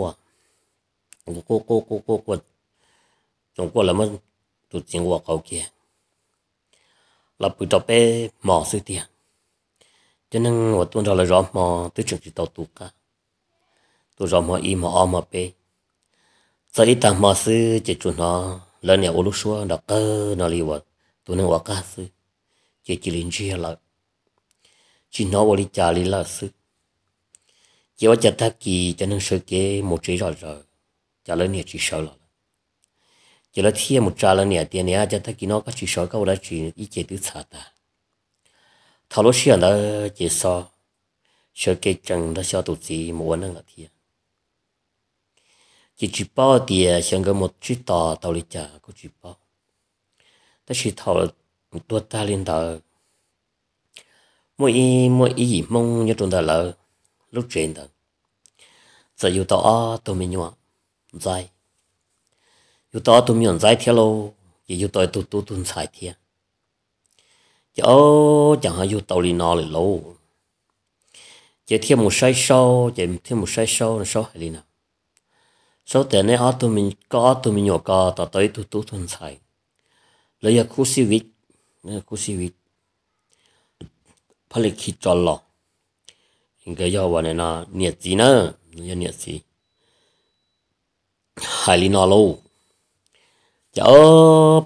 ko ko ko ko ko ko trong ko la ma tu ching wa ko kia là bụi tập bé mò sư tiền cho nên nên 我 tuần rồi là rõ mò tới trường chỉ tàu tụ cả tụ rõ mò y mò o mò bé giờ ít tao mò sư chỉ chủ nó lần nhà ô lúc xua đọc cơ nó li vật tụi nó quá cá sư chỉ chỉ linh chia là chỉ nó vợ đi trả li là sư chỉ vợ chặt thắc kỳ cho nên sợ kế một trí rồi rồi trả lỡ này chỉ sợ rồi chỉ là thiên một trả lỡ này tiền nhà chặt thắc kỳ nó có chỉ sợ câu đó chỉ ý chế tứ xả ta thảo lúc xưa đó chỉ so sợ kế chẳng đó cho tụi gì muốn năng là thiên chỉ chỉ bao thì xem cái một chút tò tàu lịch trả có chỉ bao ta chỉ thầu tua ta lên tờ mỗi mỗi ý gì mong như chúng ta lỡ lúc chuyện đó giờ yêu tao tụi mình nhọ dài yêu tao tụi mình dài theo lâu chỉ yêu tao tụi tụi tụi xài theo Chỗ chẳng hạn yêu tao đi nọ lại lâu chỉ thêm một sai sâu chỉ thêm một sai sâu là sâu hay đi nào số tiền này họ tụi mình có tụi mình nhỏ có tao tới tụi tụi thuần sai, lấy giờ khu sĩ vịt khu sĩ vịt phải lấy khi cho lọ cái giờ bọn này nó nhiệt gì nữa nó nhiệt gì hai lý nó lâu chớ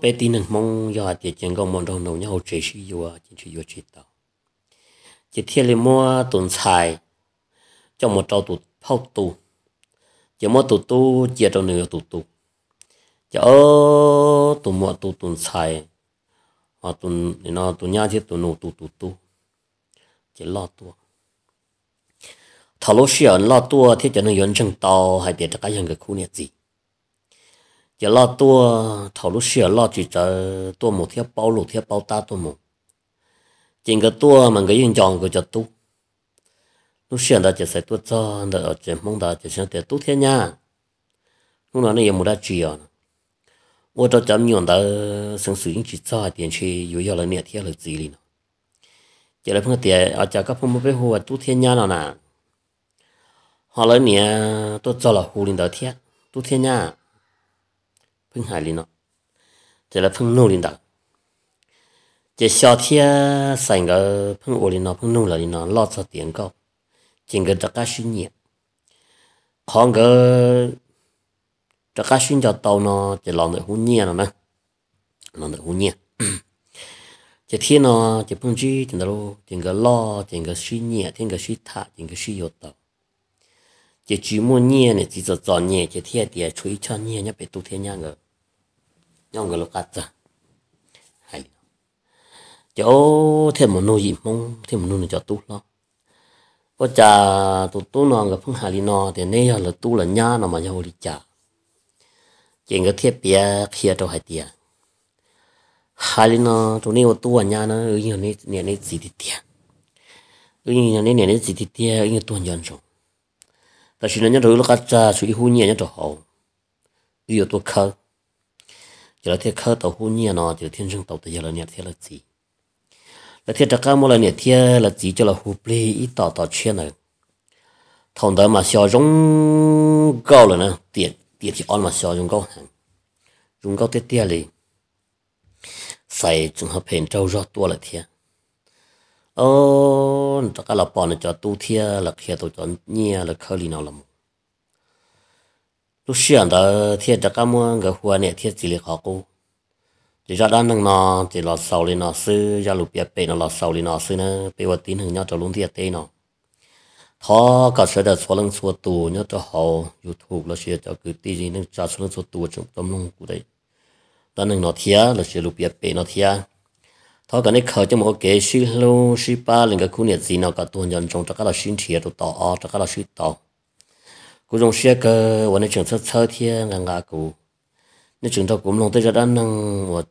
bé tí nâng mong do chị chuyện công mong trong đầu nhau chế sĩ vô chị chị vô chị tao chị thiên lấy mua tuần sai, cho một trâu tụt phao tụt chỉ mua tụt tu chia cho người tụt tu chỉ ở tụ mua tụ tụ xài họ tụ nó tụ nhà chỉ tụ nô tụt tụt tu chỉ lo tu thảo lô xia lo tu thì cho nó yên chân tàu hay để cho cái dân cái khu này gì chỉ lo tu thảo lô xia lo chỉ cho tu một thiết bao lục thiết bao ta tu một chỉ cái tu mà cái yên chọn cái cho tu lúc xưa đã chỉ sẽ tuốt cho đã ở trên mông đã chỉ xem tiền tốt thiên nha lúc nào nó này một đã chuyện tôi cho chấm nhọn đã sáng sử dụng chỉ cho tiền chi yếu yếu là nẹt thế là gì liền chỉ là phong tiền ở chợ các phong mới hồ tốt thiên nha nào nè họ lấy nè tôi cho là hồ liền đã thế tốt thế nha phong hải liền nó chỉ là phong nô liền đã chỉ sau thiên sành cái phong ổ liền nó phong nô là liền nó lót cho tiền cao chính cái trắc sinh nhỉ còn cái trắc sinh cho tàu nó chỉ làm được hôn nhẹ rồi nè làm được hôn nhẹ chỉ thiên nó chỉ phong chi chính đó chính cái lo chính cái suy nhẹ chính cái suy thả chính cái suy yếu tàu chỉ chỉ muốn nhẹ này chỉ cho chọn nhẹ chỉ thiên thì chui cho nhẹ nhá bị tu thiên nhang cái, nhang cái lúc cắt ra hay chỗ thêm một nô gì mong thêm một nô này cho tu lo có cha tụ tu nó gặp phong hà li nó thì nay là tu là nhá nó mà giàu đi cha chuyện cái thiết bia kia cho hay tiền hà li nó chỗ này tu là nhá nó ở nhà này nhà này gì thì tiền ở nhà này nhà này gì thì tiền ở nhà tuần dân rồi ta xin nhớ rồi lúc cha suy hú nhẹ nhớ rồi yêu tu khơi giờ thiết khơi tàu hú nhẹ nó thì thiên sinh tàu thì giờ là nhà thiết là gì là thiệt ra mua là nhiệt thiệt là chỉ cho là hụp lì ít tỏ tỏ chuyện này thằng đó mà xò rong cao là nè tiền tiền chỉ ăn mà xò rong cao hàng rong cao tết tia xài chúng hợp hình trâu rất tua là thiệt ô tất cả là bọn cho tu thiệt là thiệt tôi cho nhia là khơi lì nào làm lúc xưa đó thiệt tất cả mua người hoa này thiệt chỉ là khó cô chỉ ra đan thằng nó chỉ là sầu lên nó sư gia lục biệt bể nó là sầu lên nó sư nó bây giờ tín hưởng nhau cho luôn thiệt tê nó thọ cả sẽ đặt số lần số tù nhớ cho họ youtube là sẽ cho cứ tí gì nên trả số lần số tù trong tâm lòng của đấy đan thằng nó thía là sẽ lục biệt bể nó thía thọ cả này khởi cho một cái sư lô sư ba lên cái khu nhiệt gì nào cả tuần dần trong tất cả là sinh thiệt tụ tỏ tất cả là sư tỏ cú dùng xe cơ, và nên chuyển sơ sơ thiên ngang ngã cú nên trường thọ cũng lòng tới ra đan năng một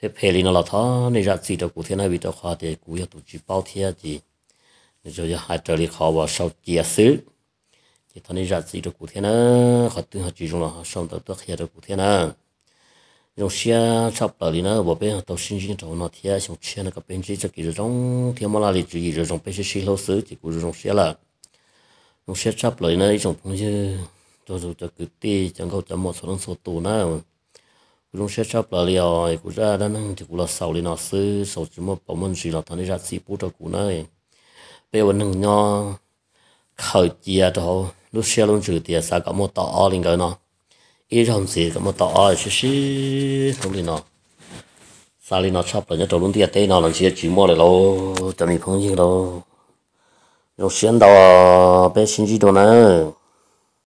thế phê lý nó là thó nên ra chỉ được cụ thế này vì đó khoa thì cụ yêu tụ chỉ bao thế gì nên rồi hai trở lý khó vào sau chia xứ thì thằng này ra chỉ được cụ thế này họ tự họ chỉ dùng là họ xong tới tới khi được cụ thế này dùng xe sắp tới đi nó bảo bé tàu sinh viên cho nó thế dùng xe nó có bên chỉ cho cái rồi thì mà là lý chỉ cái trong bên chỉ xí lâu xứ thì cụ dùng xe là dùng xe sắp tới nó dùng phong như tôi dùng cho cứ tì chẳng có cho một số số tù nào luôn sẽ chấp lại rồi cũng ra đó năng thì cũng là sầu liền nó sư sầu chỉ một bảo mình gì là thằng đi ra xí bút cho cũng nơi bây giờ năng nho khởi chia đó lúc xe luôn chửi tiền sao có một tọa lên cái nó ý trong gì có một tọa xí xí không đi nó sao đi nó chấp là nhớ trâu luôn tiền tây nó làm gì chỉ mua lại lô, cho mình không gì đâu rồi xuyên đầu bé xin gì đâu nữa